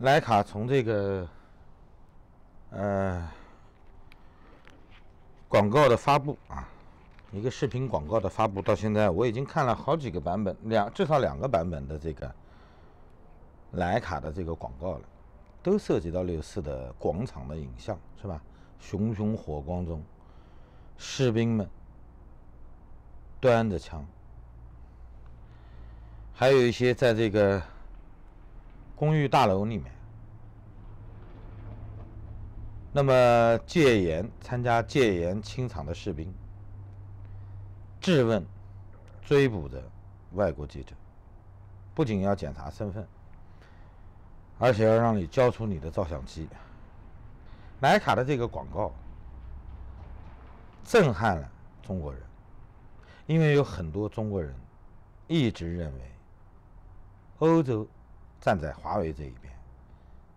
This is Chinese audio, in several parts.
徕卡从这个，呃，广告的发布啊，一个视频广告的发布到现在，我已经看了好几个版本，两至少两个版本的这个徕卡的这个广告了，都涉及到六四的广场的影像是吧？熊熊火光中，士兵们端着枪，还有一些在这个。公寓大楼里面，那么戒严参加戒严清场的士兵质问、追捕的外国记者，不仅要检查身份，而且要让你交出你的照相机。徕卡的这个广告震撼了中国人，因为有很多中国人一直认为欧洲。站在华为这一边，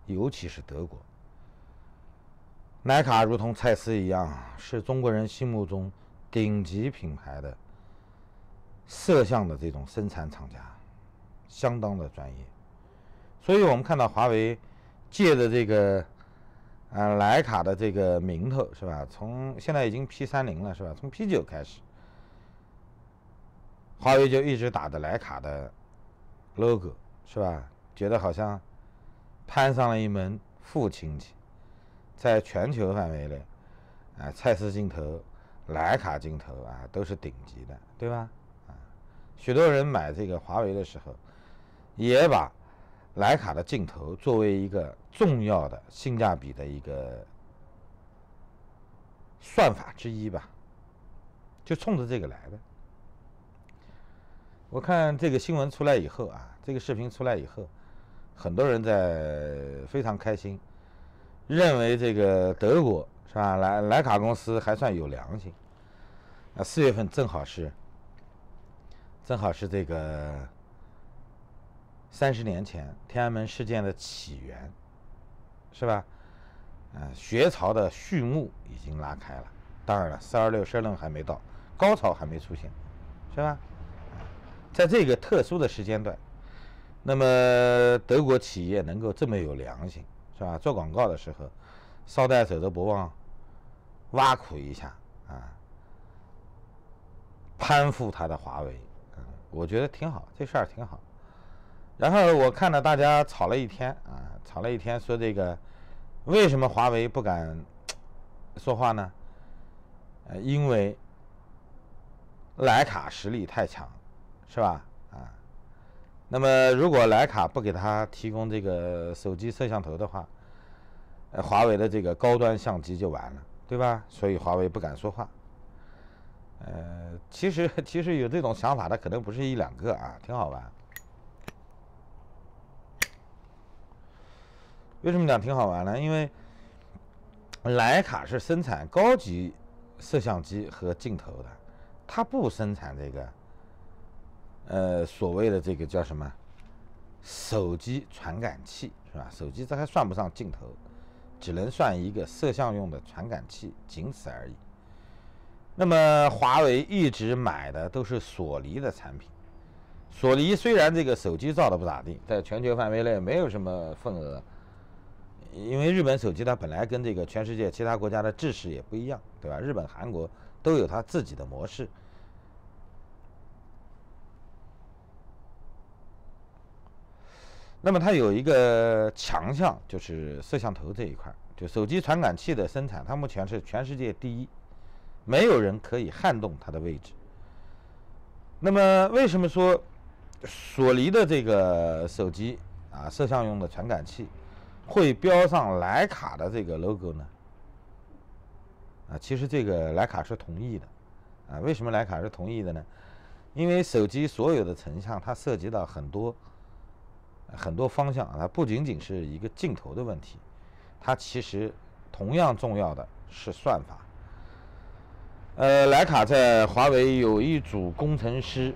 尤其是德国，徕卡如同蔡司一样，是中国人心目中顶级品牌的摄像的这种生产厂家，相当的专业。所以我们看到华为借着这个，呃，徕卡的这个名头是吧？从现在已经 P 三零了是吧？从 P 九开始，华为就一直打的徕卡的 logo 是吧？觉得好像攀上了一门富亲戚，在全球范围内，啊，蔡司镜头、徕卡镜头啊，都是顶级的，对吧？啊，许多人买这个华为的时候，也把徕卡的镜头作为一个重要的性价比的一个算法之一吧，就冲着这个来的。我看这个新闻出来以后啊，这个视频出来以后。很多人在非常开心，认为这个德国是吧？莱莱卡公司还算有良心。啊，四月份正好是，正好是这个三十年前天安门事件的起源，是吧？嗯，学潮的序幕已经拉开了。当然了，四二六申论还没到，高潮还没出现，是吧？在这个特殊的时间段。那么德国企业能够这么有良心，是吧？做广告的时候，捎带手都不忘挖苦一下啊，攀附他的华为，嗯，我觉得挺好，这事儿挺好。然后我看到大家吵了一天啊，吵了一天，说这个为什么华为不敢说话呢？呃，因为徕卡实力太强，是吧？那么，如果徕卡不给他提供这个手机摄像头的话，呃，华为的这个高端相机就完了，对吧？所以华为不敢说话。呃，其实其实有这种想法的可能不是一两个啊，挺好玩。为什么讲挺好玩呢？因为徕卡是生产高级摄像机和镜头的，它不生产这个。呃，所谓的这个叫什么？手机传感器是吧？手机这还算不上镜头，只能算一个摄像用的传感器，仅此而已。那么华为一直买的都是索尼的产品。索尼虽然这个手机造的不咋地，在全球范围内没有什么份额，因为日本手机它本来跟这个全世界其他国家的制式也不一样，对吧？日本、韩国都有它自己的模式。那么它有一个强项，就是摄像头这一块。就手机传感器的生产，它目前是全世界第一，没有人可以撼动它的位置。那么为什么说索尼的这个手机啊，摄像用的传感器会标上徕卡的这个 logo 呢？啊，其实这个徕卡是同意的。啊，为什么徕卡是同意的呢？因为手机所有的成像，它涉及到很多。很多方向啊，它不仅仅是一个镜头的问题，它其实同样重要的是算法。呃，徕卡在华为有一组工程师，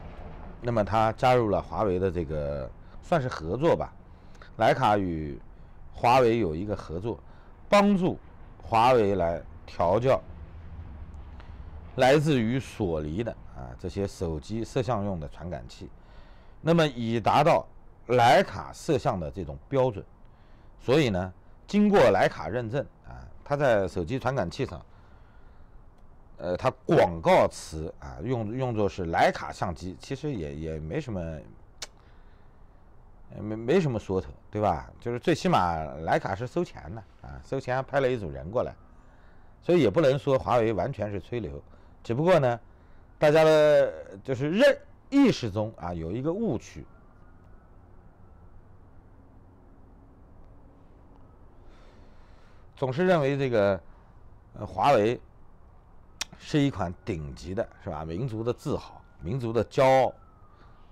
那么他加入了华为的这个算是合作吧。徕卡与华为有一个合作，帮助华为来调教来自于索尼的啊这些手机摄像用的传感器，那么以达到。莱卡摄像的这种标准，所以呢，经过莱卡认证啊，它在手机传感器上，呃，它广告词啊，用用作是莱卡相机，其实也也没什么，没没什么说头，对吧？就是最起码莱卡是收钱的啊，收钱派了一组人过来，所以也不能说华为完全是吹牛，只不过呢，大家的就是认意识中啊有一个误区。总是认为这个，呃，华为，是一款顶级的，是吧？民族的自豪，民族的骄傲。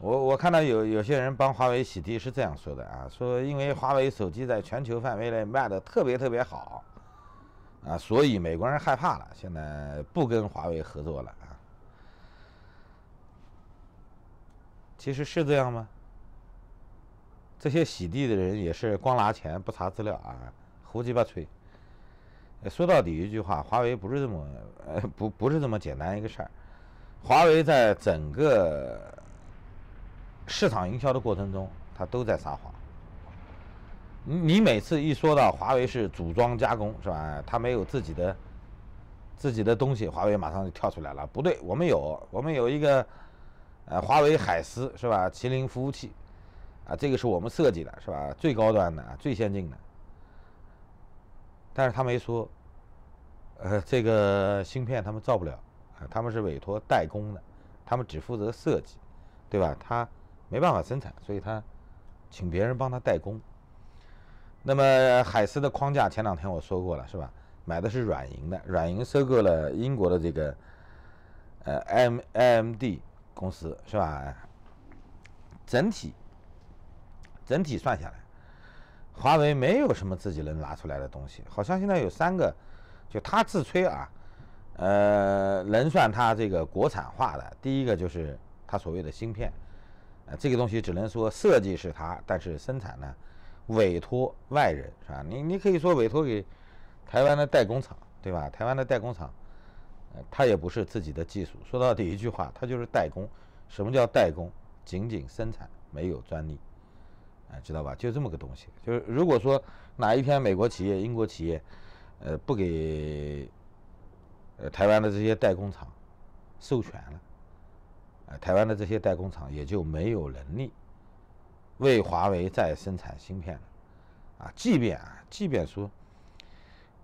我我看到有有些人帮华为洗地是这样说的啊，说因为华为手机在全球范围内卖的特别特别好，啊，所以美国人害怕了，现在不跟华为合作了啊。其实是这样吗？这些洗地的人也是光拿钱不查资料啊，胡鸡巴吹。说到底一句话，华为不是这么，呃，不不是这么简单一个事儿。华为在整个市场营销的过程中，他都在撒谎。你每次一说到华为是组装加工，是吧？他没有自己的、自己的东西，华为马上就跳出来了。不对，我们有，我们有一个，呃，华为海思是吧？麒麟服务器，啊，这个是我们设计的，是吧？最高端的，最先进的。但是他没说，呃，这个芯片他们造不了，啊，他们是委托代工的，他们只负责设计，对吧？他没办法生产，所以他请别人帮他代工。那么海思的框架前两天我说过了，是吧？买的是软银的，软银收购了英国的这个呃 M M D 公司，是吧？整体整体算下来。华为没有什么自己能拿出来的东西，好像现在有三个，就他自吹啊，呃，能算他这个国产化的第一个就是他所谓的芯片，呃，这个东西只能说设计是他，但是生产呢，委托外人是吧？你你可以说委托给台湾的代工厂，对吧？台湾的代工厂，呃，他也不是自己的技术，说到底一句话，他就是代工。什么叫代工？仅仅生产，没有专利。哎，知道吧？就这么个东西。就是如果说哪一天美国企业、英国企业，呃，不给呃台湾的这些代工厂授权了，呃，台湾的这些代工厂也就没有能力为华为再生产芯片了。啊，即便啊，即便说，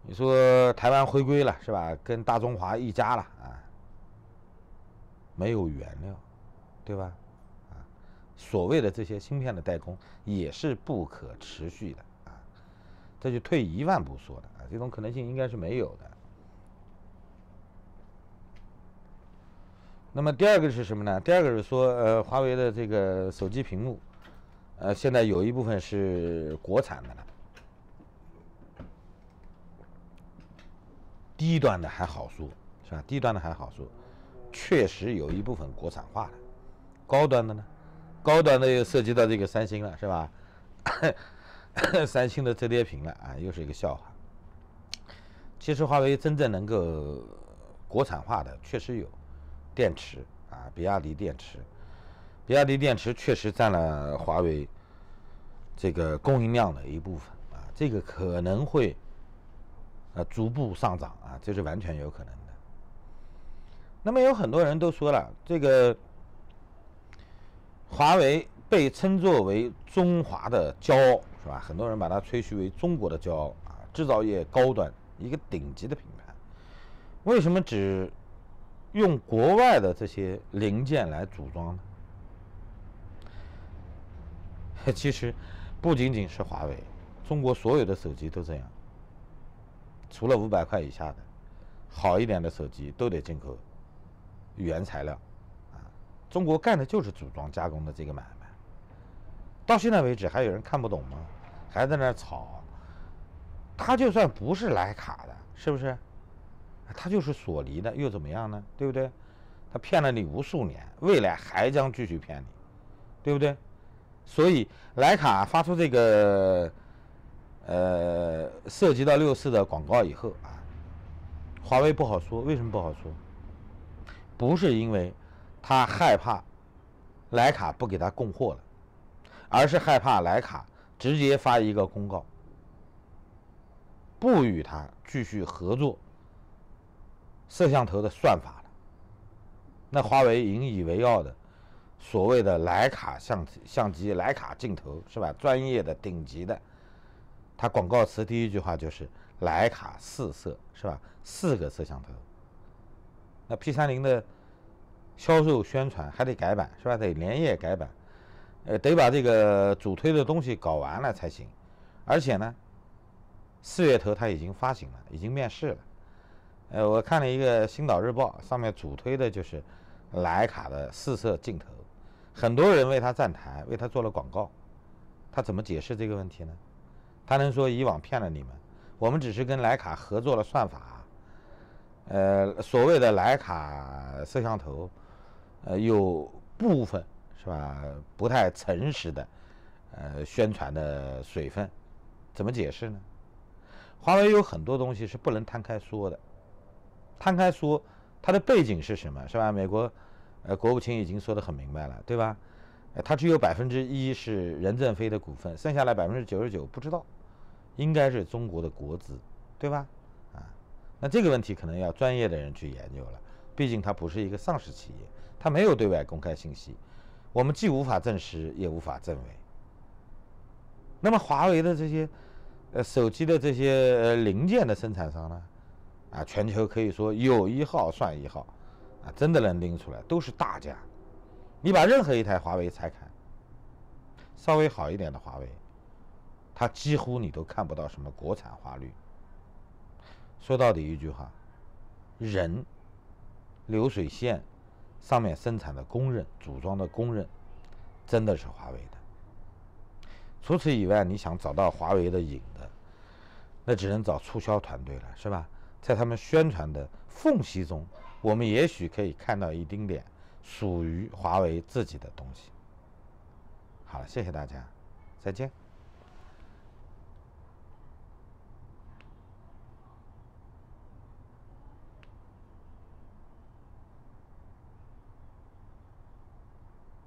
你说台湾回归了是吧？跟大中华一家了啊，没有原料，对吧？所谓的这些芯片的代工也是不可持续的啊！这就退一万步说的啊，这种可能性应该是没有的。那么第二个是什么呢？第二个是说，呃，华为的这个手机屏幕，呃，现在有一部分是国产的了。低端的还好说，是吧？低端的还好说，确实有一部分国产化的。高端的呢？高端的又涉及到这个三星了，是吧？三星的折叠屏了啊，又是一个笑话。其实华为真正能够国产化的确实有电池啊，比亚迪电池，比亚迪电池确实占了华为这个供应量的一部分啊，这个可能会呃逐步上涨啊，这是完全有可能的。那么有很多人都说了这个。华为被称作为中华的骄傲，是吧？很多人把它吹嘘为中国的骄傲啊，制造业高端，一个顶级的品牌。为什么只用国外的这些零件来组装呢？其实不仅仅是华为，中国所有的手机都这样，除了五百块以下的，好一点的手机都得进口原材料。中国干的就是组装加工的这个买卖，到现在为止还有人看不懂吗？还在那儿吵？他就算不是徕卡的，是不是？他就是索尼的又怎么样呢？对不对？他骗了你无数年，未来还将继续骗你，对不对？所以徕卡发出这个呃涉及到六四的广告以后啊，华为不好说，为什么不好说？不是因为。他害怕莱卡不给他供货了，而是害怕莱卡直接发一个公告，不与他继续合作摄像头的算法了。那华为引以为傲的所谓的莱卡相机、相机莱卡镜头是吧？专业的、顶级的，它广告词第一句话就是“莱卡四摄”是吧？四个摄像头，那 P 三零的。销售宣传还得改版是吧？得连夜改版，呃，得把这个主推的东西搞完了才行。而且呢，四月头他已经发行了，已经面世了。呃，我看了一个《星岛日报》，上面主推的就是莱卡的四摄镜头，很多人为他站台，为他做了广告。他怎么解释这个问题呢？他能说以往骗了你们？我们只是跟莱卡合作了算法，呃，所谓的莱卡摄像头。呃，有部分是吧？不太诚实的，呃，宣传的水分，怎么解释呢？华为有很多东西是不能摊开说的，摊开说它的背景是什么？是吧？美国，呃，国务卿已经说得很明白了，对吧？哎，它只有百分之一是任正非的股份，剩下来百分之九十九不知道，应该是中国的国资，对吧？啊，那这个问题可能要专业的人去研究了。毕竟它不是一个上市企业，它没有对外公开信息，我们既无法证实也无法证伪。那么华为的这些，呃，手机的这些零件的生产商呢？啊，全球可以说有一号算一号，啊，真的能拎出来，都是大家。你把任何一台华为拆开，稍微好一点的华为，它几乎你都看不到什么国产化率。说到底一句话，人。流水线上面生产的工人、组装的工人，真的是华为的。除此以外，你想找到华为的影子，那只能找促销团队了，是吧？在他们宣传的缝隙中，我们也许可以看到一丁点属于华为自己的东西。好了，谢谢大家，再见。